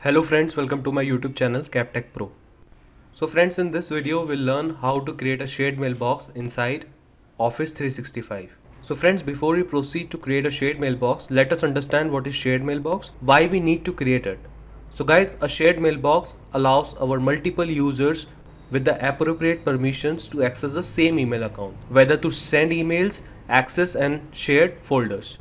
Hello friends, welcome to my YouTube channel CapTech Pro. So friends, in this video we'll learn how to create a shared mailbox inside Office 365. So friends, before we proceed to create a shared mailbox, let us understand what is shared mailbox, why we need to create it. So guys, a shared mailbox allows our multiple users with the appropriate permissions to access the same email account, whether to send emails, access and shared folders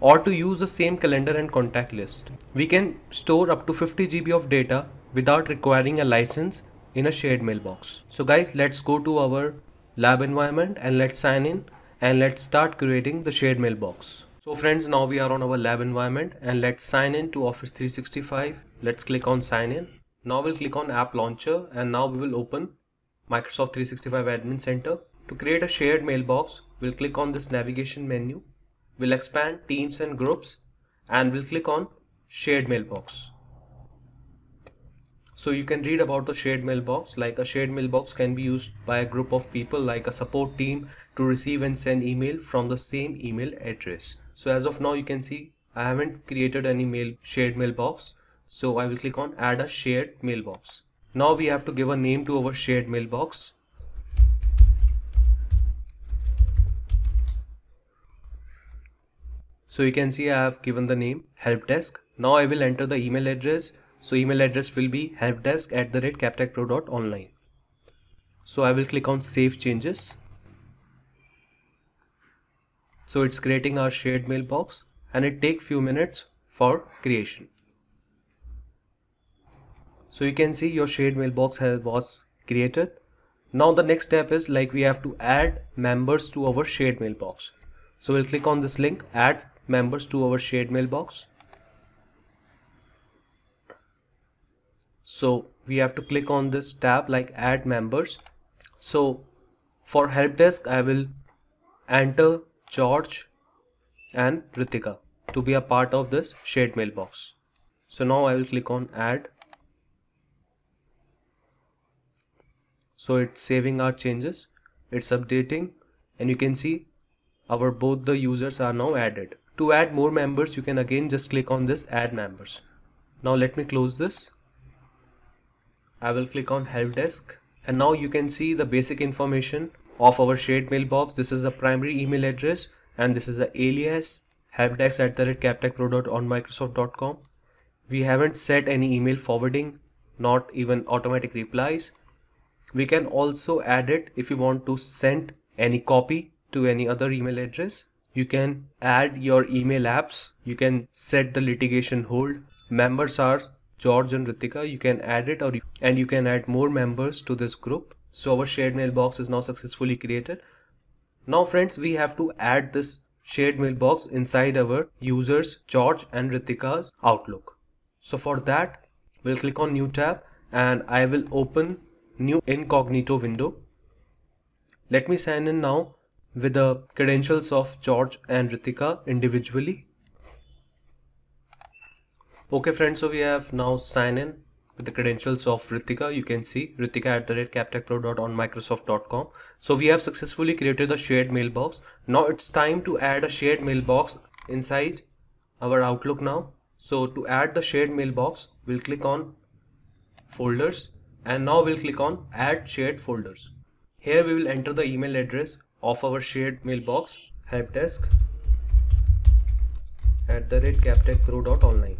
or to use the same calendar and contact list. We can store up to 50 GB of data without requiring a license in a shared mailbox. So guys, let's go to our lab environment and let's sign in and let's start creating the shared mailbox. So friends, now we are on our lab environment and let's sign in to Office 365. Let's click on sign in. Now we'll click on app launcher and now we will open Microsoft 365 Admin Center. To create a shared mailbox, we'll click on this navigation menu we'll expand teams and groups and we'll click on shared mailbox. So you can read about the shared mailbox like a shared mailbox can be used by a group of people like a support team to receive and send email from the same email address. So as of now you can see I haven't created any mail shared mailbox. So I will click on add a shared mailbox. Now we have to give a name to our shared mailbox. So you can see I have given the name help desk. Now I will enter the email address. So email address will be helpdesk at the rate captechpro.online. So I will click on save changes. So it's creating our shared mailbox and it take few minutes for creation. So you can see your shared mailbox has was created. Now the next step is like we have to add members to our shared mailbox. So we'll click on this link add members to our shared mailbox. So we have to click on this tab like add members. So for help desk, I will enter George and Ritika to be a part of this shared mailbox. So now I will click on add. So it's saving our changes. It's updating and you can see our both the users are now added. To add more members, you can again just click on this add members. Now let me close this. I will click on help desk and now you can see the basic information of our shared mailbox. This is the primary email address and this is the alias helpdesk at the rate captechpro.onmicrosoft.com. We haven't set any email forwarding, not even automatic replies. We can also add it if you want to send any copy to any other email address you can add your email apps you can set the litigation hold members are george and ritika you can add it or you, and you can add more members to this group so our shared mailbox is now successfully created now friends we have to add this shared mailbox inside our users George and Ritika's Outlook. So for that, we'll click on new tab and I will open new incognito window. Let me sign in now with the credentials of George and Ritika individually. Okay friends, so we have now sign in with the credentials of Ritika. You can see Ritika at the rate on microsoft.com. So we have successfully created the shared mailbox. Now it's time to add a shared mailbox inside our Outlook now. So to add the shared mailbox, we'll click on folders and now we'll click on add shared folders. Here we will enter the email address of our shared mailbox helpdesk at the rate captechpro.online.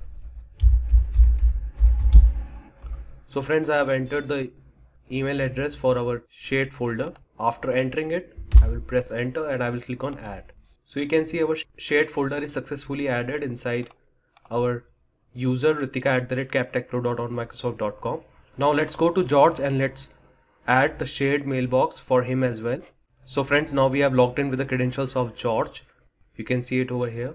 So friends, I have entered the email address for our shared folder. After entering it, I will press enter and I will click on add. So you can see our shared folder is successfully added inside our user ritika at the rate captechpro.onmicrosoft.com. Now let's go to George and let's add the shared mailbox for him as well. So friends, now we have logged in with the credentials of George. You can see it over here.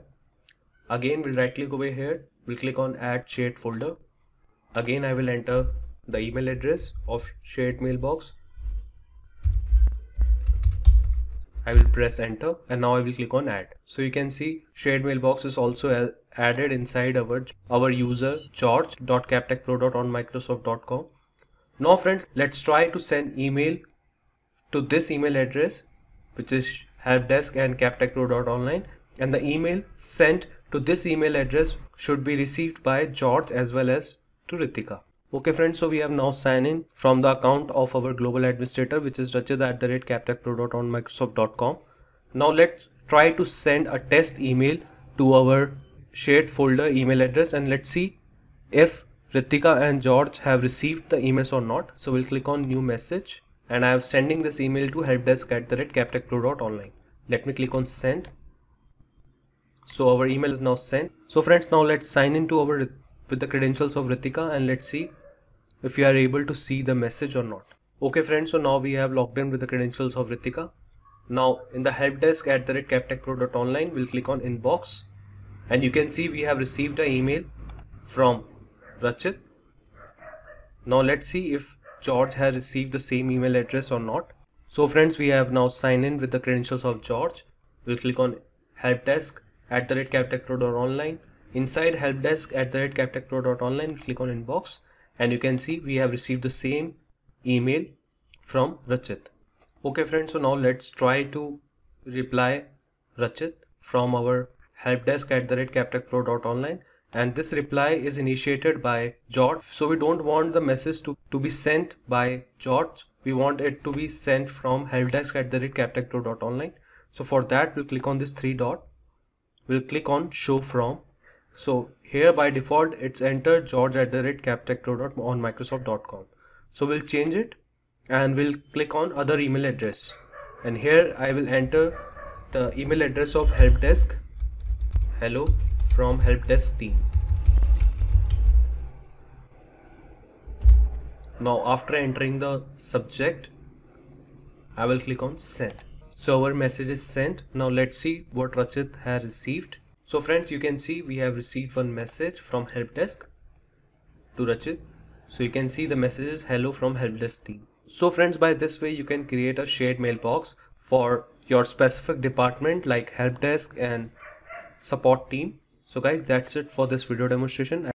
Again, we'll right click over here. We'll click on add shared folder. Again, I will enter the email address of shared mailbox. I will press enter and now I will click on add. So you can see shared mailbox is also added inside our, our user george.captechpro.onmicrosoft.com. Now friends, let's try to send email to this email address which is helpdesk and captechpro.online and the email sent to this email address should be received by George as well as to Ritika. Okay friends, so we have now signed in from the account of our global administrator which is rachida at the rate captechpro.onmicrosoft.com. Now let's try to send a test email to our shared folder email address and let's see if Ritika and George have received the emails or not. So we'll click on new message and I'm sending this email to helpdesk at the rate online. Let me click on send. So our email is now sent. So friends, now let's sign into our with the credentials of Ritika and let's see if you are able to see the message or not. Okay friends, so now we have logged in with the credentials of Ritika. Now in the help desk at the rate online, we'll click on inbox and you can see we have received an email from Rachit. Now let's see if George has received the same email address or not. So friends, we have now signed in with the credentials of George. We'll click on help desk at the rate Inside help desk at the rate click on inbox and you can see we have received the same email from Rachit. Okay friends, so now let's try to reply Rachit from our help desk at the rate and this reply is initiated by George. So we don't want the message to, to be sent by George. We want it to be sent from helpdesk at the rate captecto.online. So for that, we'll click on this three dot. We'll click on show from. So here by default, it's enter George at the rate on Microsoft.com. So we'll change it and we'll click on other email address. And here I will enter the email address of helpdesk. Hello from helpdesk team. Now after entering the subject, I will click on send. So our message is sent. Now let's see what Rachit has received. So friends, you can see we have received one message from helpdesk to Rachit. So you can see the message is hello from helpdesk team. So friends, by this way you can create a shared mailbox for your specific department like helpdesk and support team so guys, that's it for this video demonstration.